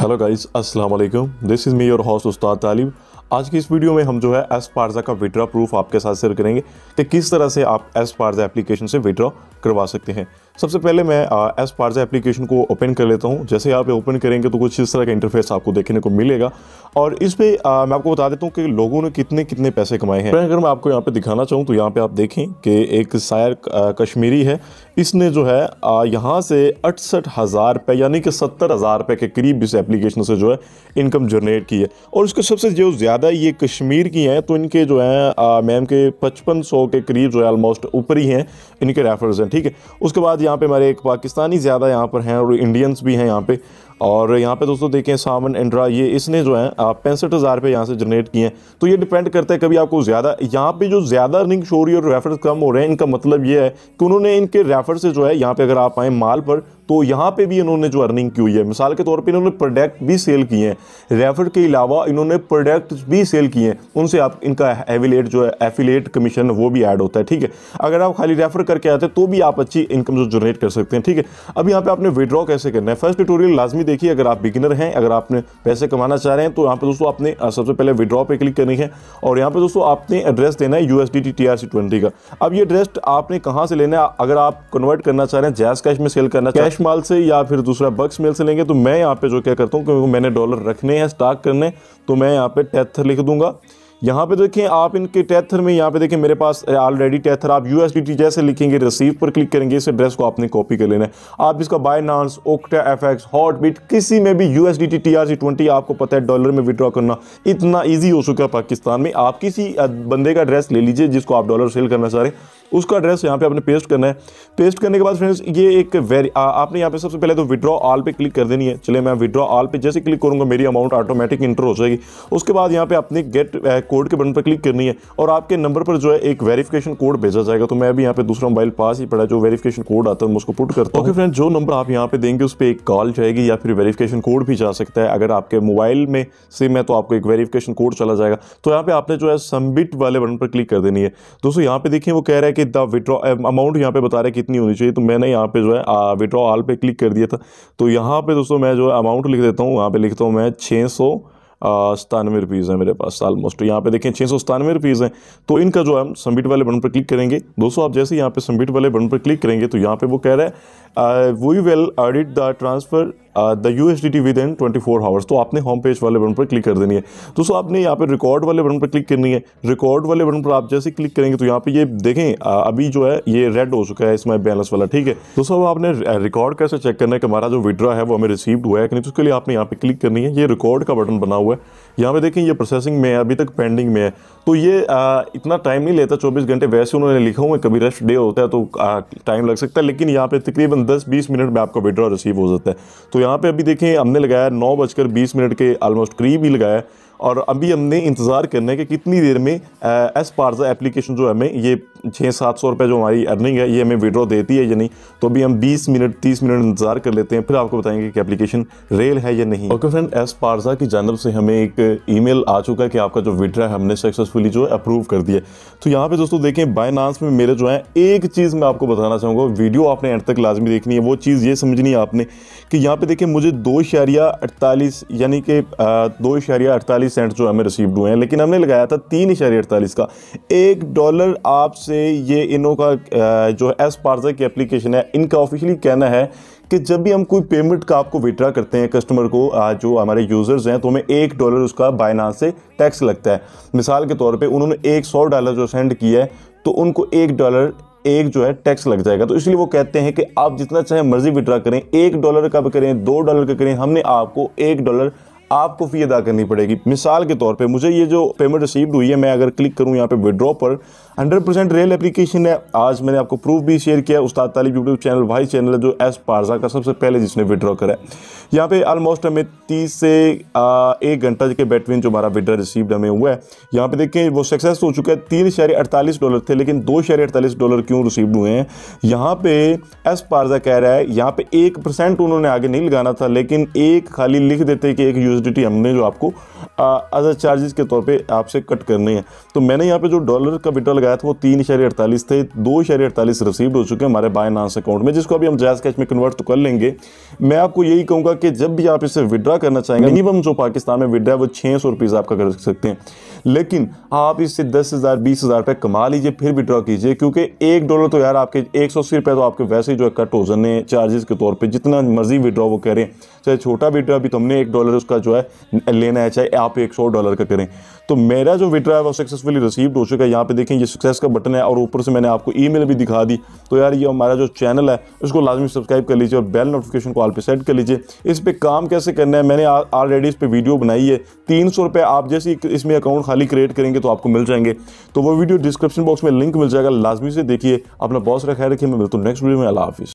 Hello guys अस्सलाम वालेकुम this is me your host Ustad Talib आज की इस वीडियो में हम जो है एस पार्जा का विड्रा प्रूफ आपके साथ शेयर करेंगे कि किस तरह से आप एस पार्जा एप्लीकेशन से विड्रा करवा सकते हैं सबसे पहले मैं एस पार्जा एप्लीकेशन को ओपन कर लेता हूँ जैसे आप ओपन करेंगे तो कुछ इस तरह का इंटरफेस आपको देखने को मिलेगा और इस पर मैं आपको बता देता हूँ कि लोगों ने कितने कितने पैसे कमाए हैं अगर मैं आपको यहाँ पे दिखाना चाहूँ तो यहाँ पे आप देखें कि एक शायर कश्मीरी है इसने जो है यहाँ से अड़सठ हज़ार रुपये यानी कि सत्तर हज़ार रुपये के करीब इस एप्लीकेशन से जो है इनकम जनरेट की है और उसके सबसे जो ज़्यादा ये कश्मीर की हैं तो इनके जो है मैम के पचपन सौ के करीब जो है ऑलमोस्ट ऊपर ही हैं इनके रेफर्स हैं ठीक है उसके बाद यहाँ पे हमारे एक पाकिस्तानी ज़्यादा यहाँ पर हैं और इंडियंस भी हैं यहाँ पे और यहाँ पे दोस्तों देखें सामन इंड्रा ये इसने जो है पैंसठ हज़ार रुपये यहाँ से जनरेट किए हैं तो ये डिपेंड करता है कभी आपको ज़्यादा यहाँ पे जो ज़्यादा अर्निंग शो रही है और रेफर कम हो रहे हैं इनका मतलब ये है कि उन्होंने इनके रेफर से जो है यहाँ पे अगर आप आएँ माल पर तो यहाँ पे भी इन्होंने जो अर्निंग की हुई है मिसाल के तौर पे इन्होंने प्रोडक्ट भी सेल किए हैं रेफर के अलावा इन्होंने प्रोडक्ट भी सेल किए हैं उनसे आप इनका एविलेट जो है एफिलेट कमीशन वो भी ऐड होता है ठीक है अगर आप खाली रेफर करके आते हैं तो भी आप अच्छी इनकम जो जनरेट कर सकते हैं ठीक है अब यहाँ पर आपने विड्रॉ कैसे करना है फर्स्ट टूटोरियल लाजमी देखिए अगर आप बिगिनर हैं अगर आपने पैसे कमाना चाह रहे हैं तो यहाँ पे दोस्तों आपने सबसे पहले विड्रॉ पे क्लिक करनी है और यहाँ पे दोस्तों आपने एड्रेस देना है यू एस ट्वेंटी का अब ये एड्रेस आपने कहाँ से लेना है अगर आप कन्वर्ट करना चाह रहे हैं जैस कैश में सेल करना कैश माल से या फिर दूसरा बक्स मेल से लेंगे तो मैं यहाँ पे जो क्या करता हूँ क्योंकि मैंने डॉलर रखने हैं स्टॉक करने तो मैं यहाँ पे टेथर लिख दूंगा यहाँ पे देखें आप इनके टैथर में यहाँ पे देखें मेरे पास ऑलरेडी टैथर आप यू जैसे लिखेंगे रिसीव पर क्लिक करेंगे इस एड्रेस को आपने कॉपी कर लेना है आप इसका बायनांस ओक्टा एफ हॉटबिट किसी में भी यू एस आपको पता है डॉलर में विड्रॉ करना इतना ईजी हो चुका है पाकिस्तान में आप किसी बंदे का एड्रेस ले लीजिए जिसको आप डॉलर सेल करना चाह रहे हैं उसका एड्रेस यहाँ पे आपने पेस्ट करना है पेस्ट करने के बाद फ्रेंड्स ये एक वेरी आपने यहाँ पे सबसे पहले तो विड्रॉ आल पे क्लिक कर देनी है चले मैं विड्रॉ आल पे जैसे क्लिक करूँगा मेरी अमाउंट ऑटोमेटिक इंटर हो जाएगी उसके बाद यहाँ पे आपने गेट कोड के बटन पर क्लिक करनी है और आपके नंबर पर जो है एक वेरीफिकेशन कोड भेजा जाएगा तो मैं भी यहाँ पे दूसरा मोबाइल पास ही पड़ा जो वेरीफिकेशन कोड आता है मैं उसको पुट करता हूँ ओके फ्रेंड जो नंबर आप यहाँ पे देंगे उस पर एक कॉल जाएगी या फिर वेरीफिकेशन कोड भी जा सकता है अगर आपके मोबाइल में सिम है तो आपको एक वेरीफिकेशन कोड चला जाएगा तो यहाँ पे आपने जो है सबमिट वाले बटन पर क्लिक कर देनी है दोस्तों यहाँ पे देखिए वो कह रहा है कि द विड्रॉ अमाउंट यहाँ पे बता रहे कितनी होनी चाहिए तो मैंने यहाँ पे जो है विड्रॉ ऑल पे क्लिक कर दिया था तो यहाँ पे दोस्तों मैं जो है अमाउंट लिख देता हूँ वहाँ पे लिखता हूँ मैं छः सौ सतानवे रुपीज़ हैं मेरे पास ऑलमोस्ट यहाँ पे देखें छः सौ सतानवे रुपीज़ हैं तो इनका जो हम सबमिट वाले बटन पर क्लिक करेंगे दोस्तों आप जैसे यहाँ पे सबमिट वाले बटन पर क्लिक करेंगे तो यहाँ पे वो कह रहे हैं uh, we will edit the transfer the U S D T within twenty four hours तो आपने होम पेज वाले बटन पर क्लिक कर देनी है दोस्तों आपने यहाँ पे रिकॉर्ड वाले बटन पर क्लिक करनी है रिकॉर्ड वाले बटन पर आप जैसे क्लिक करेंगे तो यहाँ पे ये देखें uh, अभी जो है ये रेड हो चुका है इसमें बैलेंस वाला ठीक है दोस्तों अब आपने रिकॉर्ड uh, कैसे चेक करना है कि हमारा जो विड्रा है वो हमें रिसीव हुआ है कि नहीं तो उसके लिए आपने यहाँ पे क्लिक करनी है ये रिकॉर्ड का बटन बना हुआ है यहाँ पे देखें ये प्रोसेसिंग में है अभी तक पेंडिंग में है तो ये आ, uh, इतना टाइम नहीं लेता 24 घंटे वैसे उन्होंने लिखा हुआ है कभी रेस्ट डे होता है तो टाइम लग सकता है लेकिन यहाँ पे तकरीबन दस बीस मिनट में आपका विड्रॉ रिसीव हो जाता है तो यहाँ पर अभी देखें हमने लगाया नौ बजकर बीस मिनट के ऑलमोस्ट करीब ही लगाया और अभी हमने इंतज़ार करना है कि कितनी देर में एस पार्जा एप्लीकेशन जो हमें ये छः सात सौ रुपये जो हमारी अर्निंग है ये हमें विड्रॉ देती है या नहीं तो अभी हम 20 मिनट 30 मिनट इंतज़ार कर लेते हैं फिर आपको बताएंगे कि एप्लीकेशन रेल है या नहीं ओके फ्रेंड एस पार्जा की जानब से हमें एक ईमेल आ चुका है कि आपका जो विड्रा है हमने सक्सेसफुली जो है अप्रूव कर दिया तो यहाँ पर दोस्तों देखें बाइनांस में मेरे जो है एक चीज़ मैं आपको बताना चाहूँगा वीडियो आपने एंड तक लाजमी देखनी है वो चीज़ ये समझनी है आपने कि यहाँ पर देखें मुझे दो यानी कि दो अड़तालीस सेंट जो हमें रिसीव हुए हैं लेकिन हमने लगाया था तीन इशारे अड़तालीस का एक डॉलर आपसे ये इनो का जो है एस पार्जा की एप्लीकेशन है इनका ऑफिशियली कहना है कि जब भी हम कोई पेमेंट का आपको विड्रा करते हैं कस्टमर को जो हमारे यूज़र्स हैं तो हमें एक डॉलर उसका बायनास से टैक्स लगता है मिसाल के तौर पे उन्होंने एक सौ डॉलर जो सेंड किया है तो उनको एक डॉलर एक जो है टैक्स लग जाएगा तो इसलिए वो कहते हैं कि आप जितना चाहे मर्जी विड्रा करें एक डॉलर का भी करें दो डॉलर का करें हमने आपको एक डॉलर आपको फ़ी अदा करनी पड़ेगी मिसाल के तौर पे मुझे ये जो पेमेंट रिसीव्ड हुई है मैं अगर क्लिक करूँ यहाँ पे विड्रॉ पर हंड्रेड परसेंट रियल एप्लीकेशन है आज मैंने आपको प्रूफ भी शेयर किया उस्ताद तालिब यूट्यूब चैनल भाई चैनल है जो एस पारजा का सबसे पहले जिसने विड्रॉ करा है यहाँ पे ऑलमोस्ट हमें तीस से एक घंटा के बैटविन जो हमारा विड्रॉ रिसीव्ड हमें हुआ है यहाँ पे देखें वो सक्सेस हो चुका है तीन शहरी अड़तालीस डॉलर थे लेकिन दो शहरी अड़तालीस डॉलर क्यों रिसीव हुए हैं यहाँ पे एस पारजा कह रहा है यहाँ पे एक परसेंट उन्होंने आगे नहीं लगाना था लेकिन एक खाली लिख देते कि एक यूएसडीटी हमने जो आपको अदर चार्जेस के तौर पर आपसे कट करनी है तो मैंने यहाँ पे जो डॉलर का विड्रॉ लगा गया था वो तीन इशारे अड़तालीस थे दो इशारे अड़तालीस रिसीव हो चुके हैं हमारे बायनांस अकाउंट में जिसको अभी हम जैज कैश में कन्वर्ट तो कर लेंगे मैं आपको यही कहूँगा कि जब भी आप इसे विड्रा करना चाहेंगे मिनिमम हम्म। जो पाकिस्तान में विड्रा है वो छः सौ रुपीज़ आपका कर सकते हैं लेकिन आप इससे दस हज़ार बीस हज़ार रुपये कमा लीजिए फिर विड्रा कीजिए क्योंकि एक डॉलर तो यार आपके एक सौ अस्सी रुपये तो आपके वैसे ही जो है कट हो जाने चार्जेस के तौर पे जितना मर्जी विड्रा वो करें चाहे छोटा विड्रा भी तो हमने एक डॉलर उसका जो है लेना है चाहे आप एक सौ डॉलर का करें तो मेरा जो विड्रा है वो सक्सेसफुली रिसीव्ड हो चुका है यहाँ पे देखें ये सक्सेस का बटन है और ऊपर से मैंने आपको ईमेल भी दिखा दी तो यार ये हमारा जो चैनल है उसको लाजमी सब्सक्राइब कर लीजिए और बेल नोटिफिकेशन को आल पे सेट कर लीजिए इस पर काम कैसे करना है मैंने ऑलरेडी इस पर वीडियो बनाई है तीन सौ रुपये आप जैसे इसमें अकाउंट खाली क्रिएट करेंगे तो आपको मिल जाएंगे तो वो वीडियो डिस्क्रिप्शन बॉक्स में लिंक मिल जाएगा लाजमी से देखिए अपना बॉस रखा ख्याल रखिए मैं मिलता हूँ नेक्स्ट वीडियो में अला हाफिज़